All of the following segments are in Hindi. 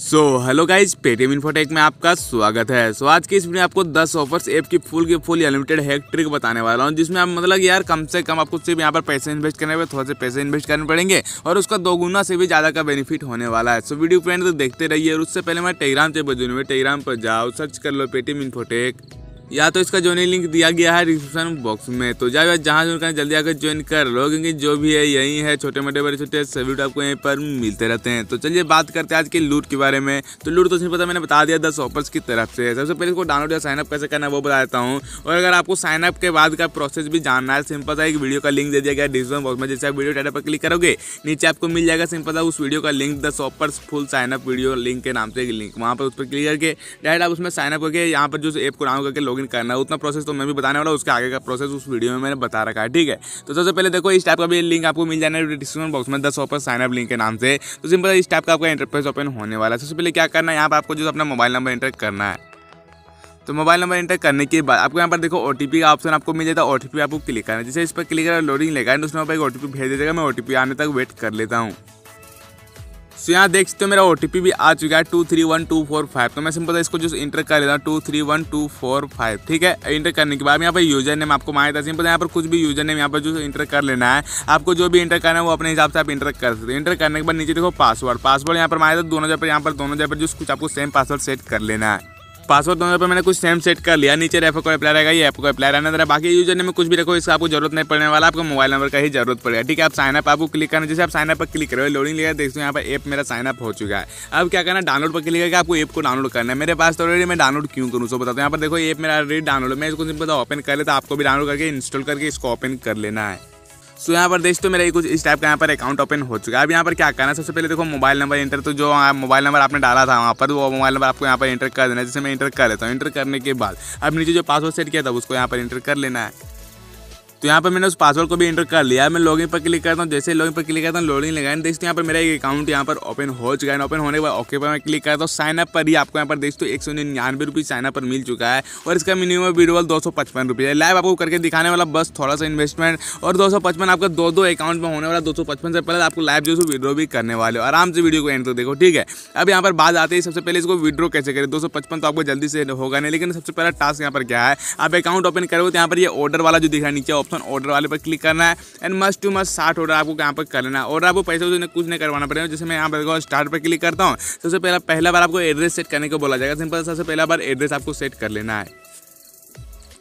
सो हेलो गाइज पेटीएम इन्फोटेक में आपका स्वागत है सो so, आज की इस वीडियो में आपको 10 ऑफर्स ऐप की फुल की फुल अनलिमिटेड हैक ट्रिक बताने वाला हूँ जिसमें आप मतलब यार कम से कम आपको सिर्फ यहाँ पर पैसे इन्वेस्ट करने पर थोड़े से पैसे इन्वेस्ट करने पड़ेंगे और उसका दोगुना से भी ज़्यादा का बेनिफिट होने वाला है सो so, वीडियो फ्रेंड तो देखते रहिए और उससे पहले मैं टेलीग्राम से बजूँ जुड़ूँ टेलीग्राम पर जाओ सर्च कर लो पेटीएम इन्फोटेक या तो इसका ज्वाइनिंग लिंक दिया गया है डिस्क्रिप्शन बॉक्स में तो जाए जहाँ जो करें जल्दी आकर ज्वाइन कर लो क्योंकि जो भी है यही है छोटे मोटे बड़े छोटे सभी आपको यहीं पर मिलते रहते हैं तो चलिए बात करते हैं आज के लूट के बारे में तो लूट तो नहीं पता मैंने बता दिया दस ऑफर्स की तरफ से सबसे पहले इसको डाउनलोड या साइनअप कैसे करना है वो बता देता हूँ और अगर आपको साइनअप के बाद का प्रोसेस भी जानना है सिंपल सा एक वीडियो का लिंक दे दिया गया डिस्क्रिप्शन बॉक्स में जैसे आप वीडियो टाइटल पर क्लिक करोगे नीचे आपको मिल जाएगा सिंपल सा उस वीडियो का लिंक दस offers full sign up video link के नाम से एक लिंक वहाँ पर उस पर क्लिक करके डायरेक्ट आप उसमें साइनअप करके यहाँ पर जो ऐप को डाउन करके लोग लॉगिन करना है उतना प्रोसेस तो मैं भी बताने वाला हूँ उसके आगे का प्रोसेस उस वीडियो में मैंने बता रखा है ठीक है तो सबसे पहले देखो इस टाइप का भी लिंक आपको मिल जाना है डिस्क्रिप्शन बॉक्स में दस ऑफर साइनअप लिंक के नाम से तो सिंपल इस टाइप का आपका इंटरफेस ओपन होने वाला है सबसे पहले क्या करना है यहाँ पर आपको जो अपना मोबाइल नंबर इंटर करना है तो मोबाइल नंबर एंटर करने के बाद आपको यहाँ पर देखो ओ का ऑप्शन आपको मिल जाता है ओ आपको क्लिक करना है जैसे इस पर क्लिक कर लोडिंग लेगा एंड उसमें एक ओ भेज देगा मैं ओ आने तक वेट कर लेता हूँ सो यहाँ देख सकते हो मेरा ओ भी आ चुका है two three one two four five तो मैं सिंपल इसको जो इंटर कर लेता हूँ two three one two four five ठीक है इंटर करने के बाद यहाँ पर यूजर नेम आपको मांगा था सिंपल यहाँ पर कुछ भी यूजर नेम यहाँ पर जो इंटर कर लेना है आपको जो भी इंटर करना है वो अपने हिसाब से आप इंटर कर सकते हो इंटर करने के बाद नीचे देखो पासवर्ड पासवर्ड यहाँ पर मांगा था दोनों जगह पर यहाँ पर दोनों जगह पर जो कुछ आपको सेम पासवर्ड सेट कर लेना है पासवर्ड दोनों पर मैंने कुछ सेम सेट कर लिया नीचे रेफर को अप्लाई रहेगा ये ऐप को अप्लाई रहना जरा बाकी यूजर ने में कुछ भी रखो इसका आपको जरूरत नहीं पड़ने वाला आपको मोबाइल नंबर का ही जरूरत पड़ेगा ठीक है आप साइनअप आपको क्लिक करना जैसे आप साइनअप पर क्लिक करो लोडिंग लिया देखते हो यहाँ पर ऐप मेरा साइनअप हो चुका है अब क्या करना डाउनलोड पर क्लिक करके आपको ऐप को डाउनलोड करना है मेरे पास तो ऑलरेडी मैं डाउनलोड क्यों करूँ सो बताता यहाँ पर देखो ऐप मेरा ऑलरेडी डाउनलोड मैं इसको सिंपल ओपन कर लेता आपको भी डाउनलोड करके इंस्टॉल करके इसको ओपन कर लेना है सो यहाँ पर दोस्तों मेरा कुछ इस टाइप का यहाँ पर अकाउंट ओपन हो चुका है अब यहाँ पर क्या करना है सबसे पहले देखो मोबाइल नंबर इंटर तो जो मोबाइल हाँ, नंबर आपने डाला था वहाँ पर वो मोबाइल नंबर आपको यहाँ पर इंटर कर देना है जैसे मैं इंटर कर लेता हूँ इंटर करने के बाद अब नीचे जो पासवर्ड सेट किया था उसको यहाँ पर इंटर कर लेना है तो यहाँ पर मैंने उस पासवर्ड को भी एंटर कर लिया मैं लॉगिन पर क्लिक करता हूँ जैसे लॉगिन पर क्लिक करता हूँ लॉगिन लगाएं देखते यहाँ पर मेरा एक अकाउंट यहाँ पर ओपन हो चुका है ओपन होने के बाद ओके पर मैं क्लिक करता हूँ साइन अप पर ही आपको यहाँ पर देखते एक सौ निन्यानवे रुपये साइन पर मिल चुका है और इसका मिनिमम विड्रोवल दो सौ पचपन है लाइव आपको करके दिखाने वाला बस थोड़ा सा इन्वेस्टमेंट और दो सौ पचपन आपका दो दो अकाउंट में होने वाला दो सौ पचपन से पहले आपको लाइव जो है विड्रो भी करने वाले हो आराम से वीडियो को एंड तो देखो ठीक है अब यहाँ पर बात आती है सबसे पहले इसको विड्रो कैसे करें दो सौ पचपन तो आपको जल्दी से होगा नहीं लेकिन सबसे पहला टास्क यहाँ पर क्या है आप अकाउंट ओपन करोगे तो यहाँ पर ये ऑर्डर वाला जो दिख नीचे ऑप्शन ऑप्शन ऑर्डर वाले पर क्लिक करना है and must to must start order आपको यहाँ पर करना है और आपको पैसे से कुछ नहीं करवाना पड़ेगा जैसे मैं यहाँ पर स्टार्ट पर क्लिक करता हूँ सबसे पहला पहला बार आपको एड्रेस सेट करने को बोला जाएगा सिंपल सबसे पहला बार एड्रेस आपको सेट कर लेना है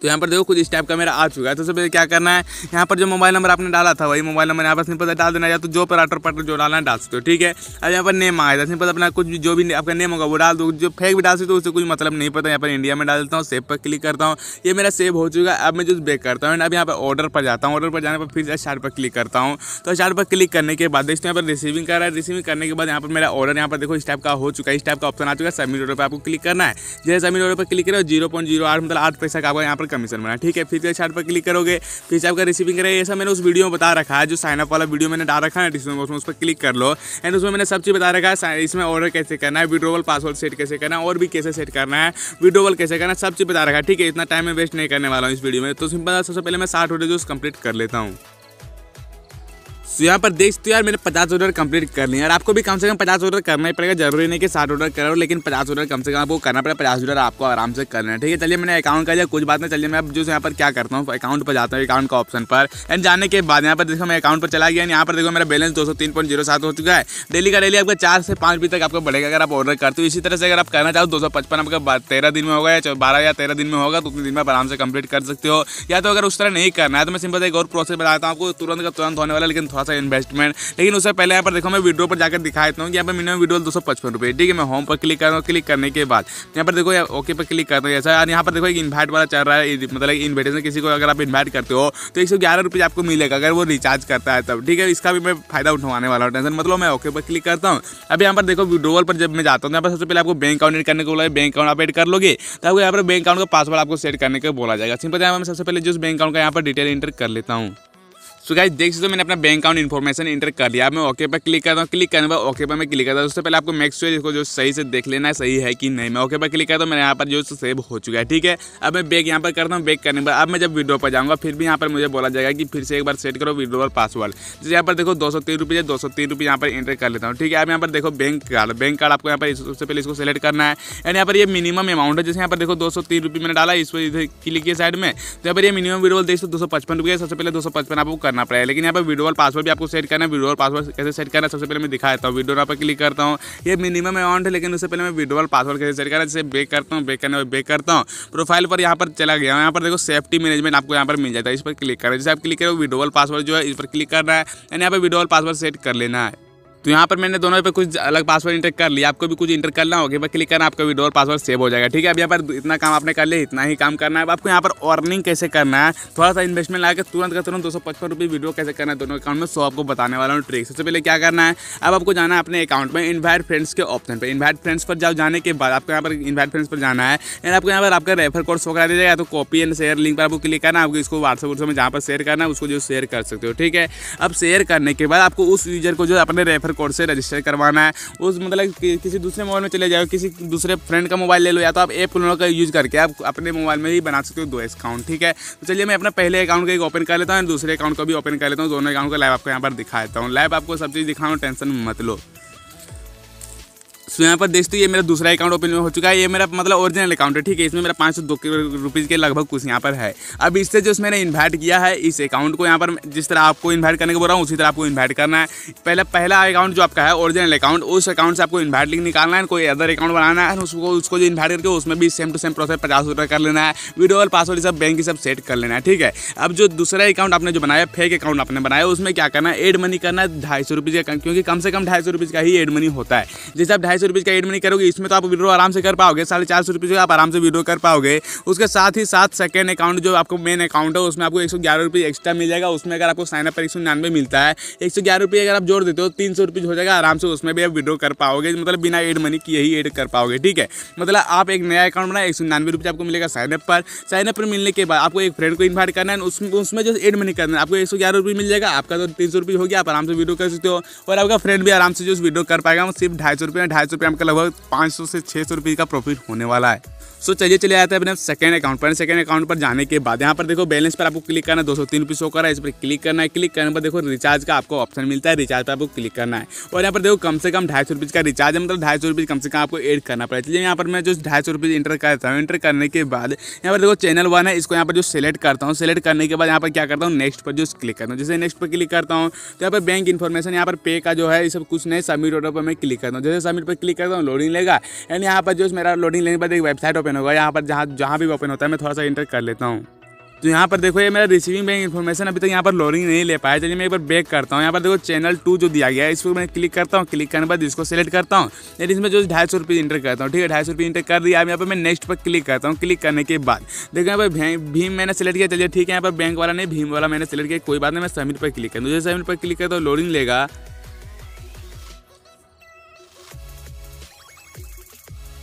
तो यहाँ पर देखो कुछ इस टाइप का मेरा आ चुका है तो सबसे क्या करना है यहाँ पर जो मोबाइल नंबर आपने डाला था वही मोबाइल नंबर यहाँ पर सिंपल डाल देना या तो जो पर आटर पटर जो डालना डाल सकते हो ठीक है अब यहाँ पर नेम आया था सिंपल अपना कुछ जो भी आपका नेम होगा वो डाल दो जो फेक भी डाल सकते हो उससे कुछ मतलब नहीं पता यहाँ पर इंडिया में डाल देता हूँ सेव पर क्लिक करता हूँ ये मेरा सेव हो चुका है अब मैं जो बेक करता हूँ अब यहाँ पर ऑर्डर पर जाता हूँ ऑर्डर पर जाने पर फिर से स्टार्ट पर क्लिक करता हूँ तो स्टार्ट पर क्लिक करने के बाद देखते यहाँ पर रिसीविंग कर रहा है रिसीविंग करने के बाद यहाँ पर मेरा ऑर्डर यहाँ पर देखो इस टाइप का हो चुका है इस टाइप का ऑप्शन आ चुका है सबमिट ऑर्डर पर आपको क्लिक करना है जैसे सबमिट ऑर्डर पर क्लिक करो जीरो पॉइंट जीरो आठ मतलब आठ पैसा का आपका यहाँ पर पर कमीशन बना ठीक है फिर से चार्ट पर क्लिक करोगे फिर से आपका रिसीविंग करेगा ऐसा मैंने उस वीडियो में बता रखा है जो साइनअप वाला वीडियो मैंने डाल रखा है डिस्क्रिप्शन बॉक्स में उस पर क्लिक कर लो एंड उसमें मैंने सब चीज़ बता रखा है इसमें ऑर्डर कैसे करना है विड्रोवल पासवर्ड सेट कैसे करना है और भी कैसे सेट करना है विड्रोवल कैसे करना है सब चीज़ बता रखा है ठीक है इतना टाइम में वेस्ट नहीं करने वाला हूँ इस वीडियो में तो सिंपल सबसे पहले मैं साठ ऑर्डर जो कंप्लीट कर लेता हूँ तो यहाँ पर देख सकते हो यार मैंने पचास ऑर्डर कंप्लीट कर लिया यार आपको भी कम से कम पचास ऑर्डर करना ही पड़ेगा जरूरी नहीं कि साठ ऑर्डर करो लेकिन पचास ऑर्डर कम से कम आपको करना पड़ेगा पचास ऑर्डर आपको आराम से करना है ठीक है चलिए मैंने अकाउंट कर लिया कुछ बात नहीं चलिए मैं अब जो यहाँ पर क्या करता हूँ अकाउंट पर जाता हूँ अकाउंट का ऑप्शन पर एंड जाने के बाद यहाँ पर देखो मैं अकाउंट पर चला गया यहाँ पर देखो मेरा बैलेंस दो हो चुका है डेली का डेली आपका चार से पाँच बजे तक आपको बढ़ेगा अगर आप ऑर्डर करते हो इसी तरह से अगर आप करना चाहो दो आपका तेरह दिन में होगा या बारह या तेरह दिन में होगा तो उतने दिन में आप आराम से कंप्लीट कर सकते हो या तो अगर उस तरह नहीं करना है तो मैं सिंपल एक और प्रोसेस बताता हूँ आपको तुरंत का तुरंत होने वाला लेकिन थोड़ा सा इन्वेस्टमेंट लेकिन उससे पहले यहाँ पर देखो मैं वीडियो पर जाकर दिखा देता हूँ यहाँ पर मिनिमम वीडियो दो सौ पचपन रुपये ठीक है मैं होम पर क्लिक कर रहा हूँ क्लिक करने के बाद तो यहाँ पर देखो ओके पर क्लिक करता हूँ ऐसा यार यहाँ पर देखो एक इन्वाइट वाला चल रहा है मतलब इन्विटेशन किसी को अगर आप इन्वाइट करते हो तो एक सौ ग्यारह रुपये आपको मिलेगा अगर वो रिचार्ज करता है तब ठीक है इसका भी मैं फायदा उठवाने वाला हूँ टेंशन मतलब मैं ओके पर क्लिक करता हूँ अब यहाँ पर देखो विड्रोवल पर जब मैं जाता हूँ तो यहाँ पर सबसे पहले आपको बैंक अकाउंट एड करने को बोला बैंक अकाउंट आप एड कर लोगे तो आपको यहाँ पर बैंक अकाउंट का पासवर्ड आपको सेट करने को बोला जाएगा सिंपल यहाँ पर सबसे पहले जिस बैंक अकाउंट का यहाँ पर डिटेल इंटर कर लेता हूँ सो गाइज देख सकते हो मैंने अपना बैंक अकाउंट इन्फॉर्मेशन इंटर कर लिया मैं ओके पर क्लिक करता हूँ क्लिक करने पर ओके पर मैं क्लिक करता हूँ उससे पहले आपको मैक्स इसको जो सही से देख लेना है सही है कि नहीं मैं ओके पर क्लिक करता हूँ मेरे यहाँ पर जो सेव हो चुका है ठीक है अब मैं बैक यहाँ पर करता हूँ बैक करने पर अब मैं जब वीडियो पर जाऊँगा फिर भी यहाँ पर मुझे बोला जाएगा कि फिर से एक बार सेट करो वीडियो और पासवर्ड जैसे यहाँ पर देखो दो सौ तीन रुपये दो सौ तीन रुपये यहाँ पर इंटर कर लेता हूँ ठीक है अब यहाँ पर देखो बैंक कार्ड बैंक कार्ड आपको यहाँ पर सबसे पहले इसको सेलेक्ट करना है एंड यहाँ पर ये मिनिमम अमाउंट है जैसे यहाँ पर देखो दो सौ तीन रुपये मैंने डाला इस इधर क्लिक किया साइड में तो यहाँ पर ये मिनिमम वीडियो देखो दो सौ पचपन रुपये सबसे पहले दो सौ पचपन आपको करना पड़ेगा लेकिन यहाँ पर वीडियो पासवर्ड भी आपको सेट करना है वीडियो पासवर्ड कैसे सेट करना है सबसे पहले मैं दिखा देता हूँ विडो यहाँ पर क्लिक करता हूँ ये मिनिमम अमाउंट है लेकिन उससे पहले मैं वीडियो पासवर्ड कैसे सेट करना है जैसे बेक करता हूँ बेक करने पर बेक करता हूँ प्रोफाइल पर यहाँ पर चला गया यहाँ पर देखो सेफ्टी मैनेजमेंट आपको यहाँ पर मिल जाता है इस पर क्लिक करना है जैसे आप क्लिक करो वीडियो पासवर्ड जो है इस पर क्लिक करना है एंड यहाँ पर वीडियो पासवर्ड सेट कर लेना है तो यहाँ पर मैंने दोनों पे कुछ अलग पासवर्ड इंटर कर लिया आपको भी कुछ इंटर करना होगा पर क्लिक करना आपका वीडियो और पासवर्ड सेव हो जाएगा ठीक है अब यहाँ पर इतना काम आपने कर लिया इतना ही काम करना है अब आपको यहाँ पर अर्निंग कैसे करना है थोड़ा सा इन्वेस्टमेंट लाकर तुरंत का तुरंत दो सौ पचपन रुपये वीडियो कैसे करना है दोनों अकाउंट में सो आपको बताने वाला हूँ ट्रिक सबसे पहले क्या करना है अब आपको जाना है अपने अकाउंट में इन्वाइट फ्रेंड्स के ऑप्शन पर इन्वाइट फ्रेंड्स पर जाओ जाने के बाद आपको यहाँ पर इन्वाइट फ्रेंड्स पर जाना है एंड आपको यहाँ पर आपका रेफर कोड शो करा दिया तो कॉपी एंड शेयर लिंक पर आपको क्लिक करना आपको इसको व्हाट्सअप व्हाट्सअप में जहाँ पर शेयर करना है उसको जो शेयर कर सकते हो ठीक है अब शेयर करने के बाद आपको उस यूजर को जो अपने रेफर कोड से रजिस्टर करवाना है उस मतलब कि, किसी दूसरे मोबाइल में चले जाओ किसी दूसरे फ्रेंड का मोबाइल ले लो या तो आप ऐप लोनों का यूज़ करके आप अपने मोबाइल में ही बना सकते हो दो अकाउंट ठीक है तो चलिए मैं अपना पहले अकाउंट का एक ओपन कर लेता हूँ दूसरे अकाउंट का भी ओपन कर लेता हूँ दोनों अकाउंट का लाइव आपको यहाँ पर दिखा देता हूँ लाइव आपको सब चीज़ दिखाऊँ टेंशन मत लो सो तो यहाँ पर देखते ये मेरा दूसरा अकाउंट ओपन हो चुका है ये मेरा मतलब ओरिजिनल अकाउंट है ठीक है इसमें मेरा पाँच सौ दो रुपीज़ के लगभग कुछ यहाँ पर है अब इससे जो मैंने इन्वाइट किया है इस अकाउंट को यहाँ पर जिस तरह आपको इन्वाइट करने को बोल रहा हूँ उसी तरह आपको इन्वाइट करना है पहला पहला अकाउंट जो आपका है ओरिजिनल अकाउंट उस अकाउंट से आपको इन्वाइट लिंक निकालना है कोई अदर अकाउंट बनाना है उसको उसको जो इन्वाइट करके उसमें भी सेम टू सेम प्रोसेस पचास रुपये कर लेना है वीडियो और पासवर्ड सब बैंक सब सेट कर लेना है ठीक है अब जो दूसरा अकाउंट आपने जो बनाया फेक अकाउंट आपने बनाया उसमें क्या करना है एड मनी करना है ढाई सौ रुपये का क्योंकि कम से कम ढाई सौ रुपये का ही एड मनी होता है जैसे आप ढाई सौ सौ रुपीज़ का एड मनी करोगे इसमें तो आप विड्रो आराम से कर पाओगे साढ़े चार सौ रुपीज़ आप आराम से विड्रो कर पाओगे उसके साथ ही साथ सेकेंड अकाउंट जो आपको मेन अकाउंट है उसमें आपको एक सौ ग्यारह एक्स्ट्रा मिल जाएगा उसमें अगर आपको साइनअप पर एक सौ मिलता है एक सौ ग्यारह रुपये अगर आप जोड़ देते हो तीन सौ हो जाएगा आराम से उसमें भी आप विड्रो कर पाओगे मतलब बिना एड मनी किए ही एड कर पाओगे ठीक है मतलब आप एक नया अकाउंट बनाए एक सौ रुपये आपको मिलेगा साइनअप पर साइनअप पर मिलने के बाद आपको एक फ्रेंड को इन्वाइट करना है उसमें उसमें जो एड मनी करना है आपको एक सौ ग्यारह रुपये मिल जाएगा आपका तो तीन सौ रुपये हो गया आप आराम से वीडियो कर सकते हो और आपका फ्रेंड भी आराम से जो वीडियो कर पाएगा सिर्फ ढाई सौ रुपये ढाई सौ रुपये आपका लगभग पाँच सौ से छः सौ रुपये का प्रॉफिट होने वाला है सो चलिए चले जाते हैं अपने सेकंड अकाउंट पर सेकंड अकाउंट पर जाने के बाद यहाँ पर देखो बैलेंस पर आपको क्लिक करना है दो सौ तीन रुपये शो है इस पर क्लिक करना है क्लिक करने पर देखो रिचार्ज का आपको ऑप्शन मिलता है रिचार्ज पर आपको क्लिक करना है और यहाँ पर देखो कम से कम ढाई सौ का रिचार्ज है मतलब ढाई सौ कम से कम आपको एड करना पड़ेगा चलिए यहाँ पर मैं जो ढाई सौ रुपीज़ इंटर करता हूँ इंटर करने के बाद यहाँ पर देखो चैनल वन है इसको यहाँ पर जो सेलेक्ट करता हूँ सेलेक्ट करने के बाद यहाँ पर क्या करता हूँ नेक्स्ट पर जो क्लिक करता हूँ जैसे नेक्स्ट पर क्लिक करता हूँ तो यहाँ पर बैंक इन्फॉर्मेशन यहाँ पर पे का जो है ये सब कुछ नहीं सबमिट ऑर्डर पर मैं क्लिक करता हूँ जैसे सबमिट पर क्लिक करता हूँ लोडिंग लेगा एंड यहाँ पर जो मेरा लोडिंग लेने के बाद एक वेबसाइट ओपन होगा यहाँ पर जहाँ जहाँ भी ओपन होता है मैं थोड़ा सा इंटर कर लेता हूँ तो यहाँ पर देखो ये मेरा रिसीविंग बैंक इन्फॉर्मेशन अभी तक यहाँ पर लोडिंग नहीं ले पाया चलिए मैं एक बार बैक करता हूँ यहाँ पर देखो चैनल टू जो दिया गया है इस पर मैं क्लिक करता हूँ क्लिक करने बाद इसको सेलेक्ट करता हूँ यानी इसमें जो ढाई सौ रुपये इंटर करता हूँ ठीक है ढाई सौ रुपये इंटर कर दिया अब यहाँ पर मैं नेक्स्ट पर क्लिक करता हूँ क्लिक करने के बाद देखो यहाँ पर भीम मैंने सेलेक्ट किया चलिए ठीक है यहाँ पर बैंक वाला नहीं भीम वाला मैंने सेलेक्ट किया कोई बात नहीं मैं सबमिट पर क्लिक करता हूँ जैसे सबमिट पर क्लिक करता हूँ लोडिंग लेगा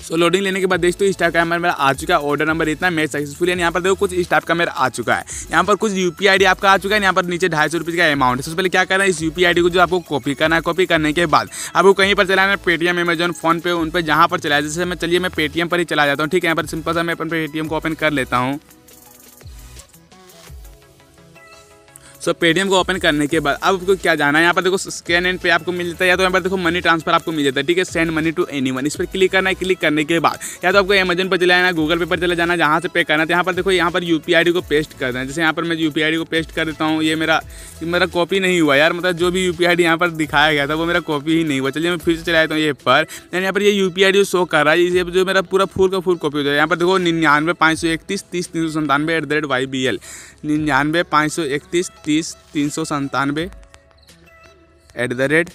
सो लोडिंग लेने के बाद देखते इस टाइप का मेरा, मेरा आ चुका है ऑर्डर नंबर इतना मेरे सक्सेसफुल है यहाँ पर देखो कुछ इस टाइप का मेरा आ चुका है यहाँ पर कुछ यू पी आपका आ चुका है यहाँ पर नीचे ढाई सौ रुपये का अमाउंट है सबसे पहले क्या करना है इस यू पी को जो आपको कॉपी करना है कॉपी करने के बाद आपको कहीं पर चलाना है पेटीएम अमेजन फोन पे उन पर जहाँ पर चलाया जैसे मैं चलिए मैं पेटीएम पर ही चला जाता हूँ ठीक है यहाँ पर सिंपल सा मैं अपन पेटीएम को ओपन कर लेता हूँ सो पेटीएम को ओपन करने के बाद अब आपको क्या जाना है यहाँ पर देखो स्कैन एंड पे आपको मिल जाता है या तो यहाँ पर देखो मनी ट्रांसफर आपको मिल जाता है ठीक है सेंड मनी टू एनी इस पर क्लिक करना है क्लिक करने के बाद या तो आपको अमेजन पर चले जाना गूगल पे पर चले जाना जहाँ से पे करना है तो यहाँ पर देखो यहाँ पर यू को पेस्ट करना है जैसे यहाँ पर मैं यू को पेस्ट कर देता हूँ ये मेरा मेरा कॉपी नहीं हुआ यार मतलब जो भी यू पी यहाँ पर दिखाया गया था वो मेरा कॉपी ही नहीं हुआ चलिए मैं फिर से चला जाता हूँ ये पर यानी यहाँ पर ये यू पी शो कर रहा है इसे जो मेरा पूरा फुल का फुल कॉपी हो जाए यहाँ पर देखो निन्यानवे पाँच सौ इकतीस तीस तीन सौ संतानवे at the rate Y B L निन्यानवे पाँच सौ इकतीस तीस तीन सौ संतानवे at the rate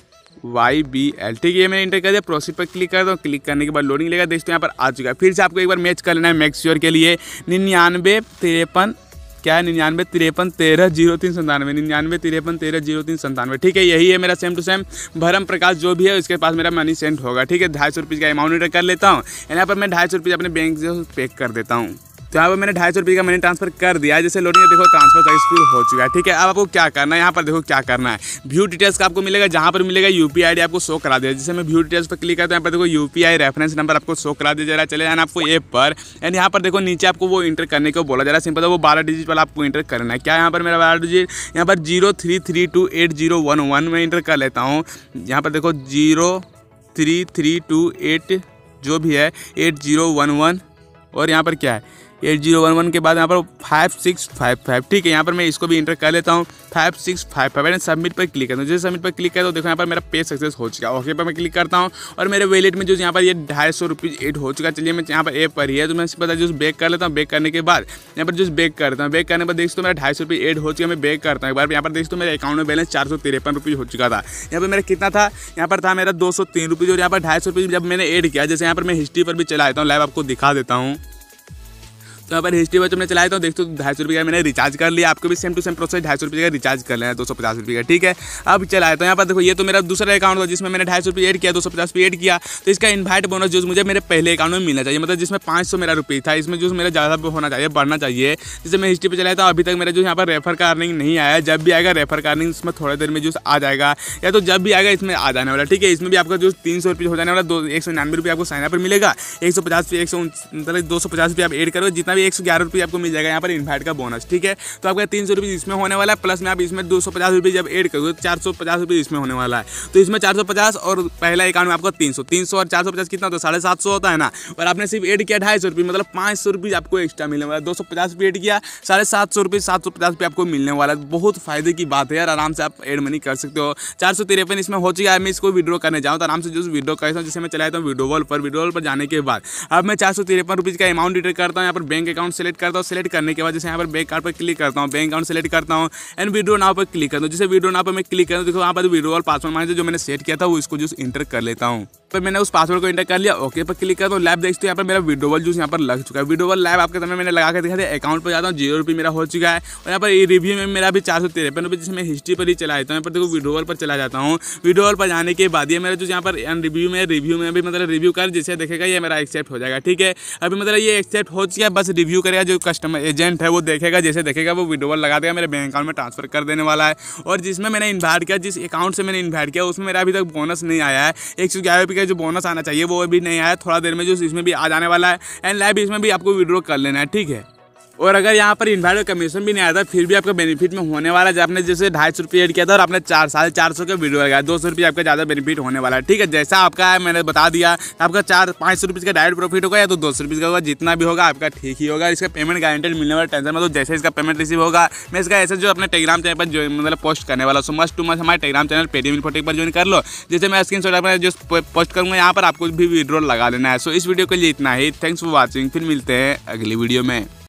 Y B L ठीक है मैंने इंटर कर दिया प्रोसीड पर क्लिक कर दो क्लिक करने के बाद लोडिंग लेगा हैं यहाँ पर आ चुका है फिर से आपको एक बार मैच कर लेना है मैक्स्योर के लिए निन्यानवे तिरपन क्या है निन्यानवे तिरपन तेरह जीरो तीन संतानवे निन्यानवे तिरपन तेरह जीरो तीन संतानवे ठीक है यही है मेरा सेम टू सेम भरम प्रकाश जो भी है उसके पास मेरा मनी सेंड होगा ठीक है ढाई सौ रुपये का अमाउंट कर लेता हूँ यहाँ पर मैं ढाई सौ रुपये अपने बैंक से पे कर देता हूँ तो यहाँ पर मैंने ढाई सौ रुपये का मनी ट्रांसफर कर दिया जैसे लोडिंग देखो ट्रांसफर सक्सेसफुल हो चुका है ठीक है अब आपको क्या करना है यहाँ पर देखो क्या करना है व्यू डिटेल्स का आपको मिलेगा जहाँ पर मिलेगा यू पी आपको शो करा दिया जैसे मैं व्यू डिटेल्स पर क्लिक करता हूँ यहाँ पर देखो यू रेफरेंस नंबर आपको शो करा दिया जा रहा है चले जाना आपको एप पर एंड यहाँ पर देखो नीचे आपको वो इंटर करने को बोला जा रहा है सिंपल वो बारह डिजिट वाला आपको इंटर करना है क्या यहाँ पर मेरा बारह डिजिट यहाँ पर zero three three two eight zero one one में इंटर कर लेता हूँ यहाँ पर देखो zero three three two eight जो भी है एट जीरो वन वन और यहाँ पर क्या है एट जीरो वन वन के बाद यहाँ पर फाइव सिक्स फाइव फाइव ठीक है यहाँ पर मैं इसको भी इंटर कर लेता हूँ five six five five and submit पर क्लिक करता हूँ जैसे सबमिट पर क्लिक करता हूँ देखो यहाँ पर मेरा पेज सक्सेस हो चुका है ओके पर मैं क्लिक करता हूँ और मेरे वेलेट में जो यहाँ पर ये ढाई सौ रुपीज़ एड हो चुका है चलिए मैं यहाँ पर एप पर ही है तो मैं पता जूस बेक कर लेता हूँ बेक करने के बाद यहाँ पर जूस बेक करता हूँ बेक करने पर देखो तो मेरा ढाई सौ रुपये एड हो चुका है मैं बेक करता हूँ एक बार यहाँ पर देख मेरे अकाउंट में बैलेंस चार सौ तिरपन रुपीज़ हो चुका था यहाँ पर मेरा कितना था यहाँ पर था मेरा दो सौ तीन रुपीज़ और यहाँ पर ढाई सौ रुपये जब मैंने एड किया जैसे यहाँ पर मैं हिस्ट्री पर भी चला देता हूँ लाइव आपको दिखा देता हूँ तो यहाँ पर हिस्ट्री में तुमने चलाया तो देखो तो ढाई सौ रुपये का मैंने रिचार्ज कर लिया आपको भी सेम टू सेम प्रोसेस ढाई सौ रुपये का रिचार्ज कर लेना दो सौ पचास रुपये का ठीक है अब चलाया तो यहाँ पर देखो ये तो मेरा दूसरा अकाउंट था जिसमें मैंने ढाई सौ रुपये एड किया दो सौ पचास रुपये एड किया तो इसका इन्वाइट बोनस जो मुझे मेरे पहले अकाउंट में मिलना चाहिए मतलब जिसमें पाँच सौ मेरा रुपये था इसमें जो मेरा ज़्यादा होना चाहिए बढ़ना चाहिए जैसे मैं हिस्ट्री पर चलाया था अभी तक मेरा जो यहाँ पर रेफर का अर्निंग नहीं आया जब भी आएगा रेफर का अर्निंग इसमें थोड़ी देर में जो आ जाएगा या तो जब भी आएगा इसमें आ जाने वाला ठीक है इसमें भी आपका जो तीन सौ रुपये हो जाने वाला दो एक सौ निन्यानवे रुपये आपको साइन पर मिलेगा एक सौ पचास रुपये एक सौ मतलब दो सौ पचास रुपये आप एड करो जितना भी एक सौ ग्यारह रुपये आपको मिल जाएगा यहाँ पर इन्वाइट का बोनस ठीक है तो आपका तीन सौ इसमें होने वाला है प्लस में आप इसमें दो सौ पचास रुपये जब एड करोगे तो चार सौ पचास रुपये इसमें होने वाला है तो इसमें चार सौ पचास और पहला अकाउंट में आपको तीन सौ तीन सौ और चार सौ पचास कितना होता है साढ़े सात सौ होता है ना और आपने सिर्फ एड किया ढाई सौ रुपये मतलब पाँच सौ रुपये आपको एक्स्ट्रा मिलने वाला है दो सौ पचास रुपये एड किया साढ़े सात सौ रुपये सात सौ पचास रुपये आपको मिलने वाला है बहुत फायदे की बात है यार आराम से आप एड मनी कर सकते हो चार सौ तिरपन इसमें हो चुका है मैं इसको विड्रॉ करने जाऊँ तो आराम से जो विड्रो करता हूँ जिसे मैं चलाता हूँ विड्रोवल पर विड्रोवल पर जाने के बाद अब मैं चार सौ तिरपन रुपीज़ का अमाउंट डिटेक्ट करता हूँ यहाँ पर बैंक बैंक अकाउंट सेलेक्ट करता हूँ सेलेक्ट करने के बाद जैसे यहाँ पर बैंक अकाउंट पर क्लिक करता हूँ बैंक अकाउंट सेलेक्ट करता हूँ एंड वीडियो नाव पर क्लिक करता हूँ जैसे वीडियो नाव पर मैं क्लिक करता हूँ देखो यहाँ पर वीडियो और पासवर्ड मान जो मैंने सेट किया था वो इसको जो इंटर कर लेता हूँ पर तो मैंने उस पासवर्ड को इंटर कर लिया ओके पर क्लिक करता हूँ तो लैब देखते हो यहाँ पर मेरा विडोवल जूस यहाँ पर लग चुका है विडोवल लैब आपके समय मैंने लगा के दिखा दिया अकाउंट पर जाता हूँ जीरो रुपये मेरा हो चुका है और यहाँ पर रिव्यू में मेरा भी चार सौ तिरपन रुपये जिसमें हिस्ट्री पर ही चला जाता हूँ यहाँ पर देखो विडोवल पर चला जाता हूँ विडोवल पर जाने के बाद ये मेरा जो यहाँ पर रिव्यू में रिव्यू में भी मतलब रिव्यू कर जिसे देखेगा ये मेरा एक्सेप्ट हो जाएगा ठीक है अभी मतलब ये एक्सेप्ट हो चुका है बस रिव्यू करेगा जो कस्टमर एजेंट है वो देखेगा जैसे देखेगा वो विडोवल लगा देगा मेरे बैंक अकाउंट में ट्रांसफर कर देने वाला है और जिसमें मैंने इन्वाइट किया जिस अकाउंट से मैंने इन्वाइट किया उसमें मेरा अभी तक बोनस नहीं आया है एक सौ ग्यारह करके जो बोनस आना चाहिए वो अभी नहीं आया थोड़ा देर में जो इसमें भी आ जाने वाला है एंड लाइव इसमें भी आपको विड्रॉ कर लेना है ठीक है और अगर यहाँ पर इन्वाइट कमीशन भी नहीं आया था फिर भी आपका बेनिफिट में होने वाला है आपने जैसे ढाई सौ रुपये एड किया था और आपने चार साढ़े चार सौ का वीडियो लगाया दो सौ रुपये आपका ज़्यादा बेनिफिट होने वाला है ठीक है जैसा आपका है मैंने बता दिया आपका चार पाँच सौ का डायरेक्ट प्रॉफिट होगा या तो दो सौ का होगा जितना भी होगा आपका ठीक ही होगा इसका पेमेंट गारंटेड मिलने वाला टेंशन मतलब तो जैसे इसका पेमेंट रिसीव होगा मैं इसका ऐसे जो अपने टेलीग्राम चैनल पर जो मतलब पोस्ट करने वाला सो मस्ट टू मस्ट हमारे टेलीग्राम चैनल पेटीएम इन्फोटेक पर ज्वाइन कर लो जैसे मैं स्क्रीन शॉट जो पोस्ट करूँगा यहाँ पर आपको भी विड्रॉल लगा लेना है सो इस वीडियो के लिए इतना ही थैंक्स फॉर वॉचिंग फिर मिलते हैं अगली वीडियो में